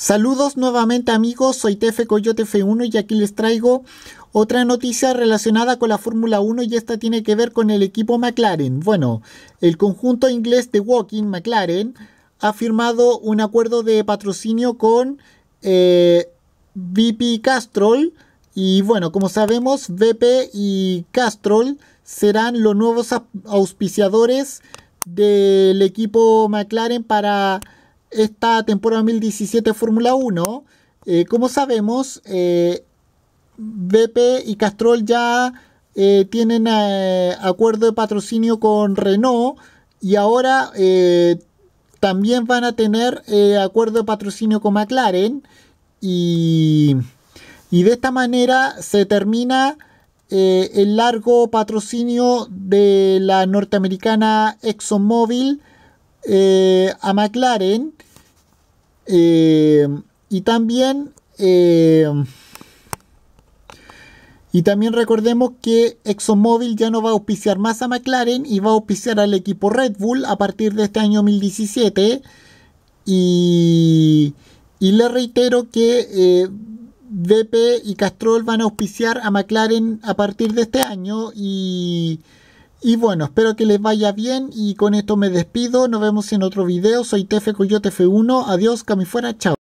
Saludos nuevamente amigos, soy Tefe Coyote F1 y aquí les traigo otra noticia relacionada con la Fórmula 1 y esta tiene que ver con el equipo McLaren. Bueno, el conjunto inglés de Walking McLaren ha firmado un acuerdo de patrocinio con eh, VP BP Castrol. Y bueno, como sabemos, VP y Castrol serán los nuevos auspiciadores del equipo McLaren para esta temporada 2017 Fórmula 1, eh, como sabemos, eh, BP y Castrol ya eh, tienen eh, acuerdo de patrocinio con Renault y ahora también van a tener acuerdo de patrocinio con McLaren y de esta manera se termina el largo patrocinio de la norteamericana ExxonMobil eh, a McLaren eh, y también eh, y también recordemos que ExxonMobil ya no va a auspiciar más a McLaren y va a auspiciar al equipo Red Bull a partir de este año 2017 y, y le reitero que BP y Castrol van a auspiciar a McLaren a partir de este año y y bueno, espero que les vaya bien y con esto me despido. Nos vemos en otro video. Soy Tefe Coyote F1. Adiós, cami fuera. Chao.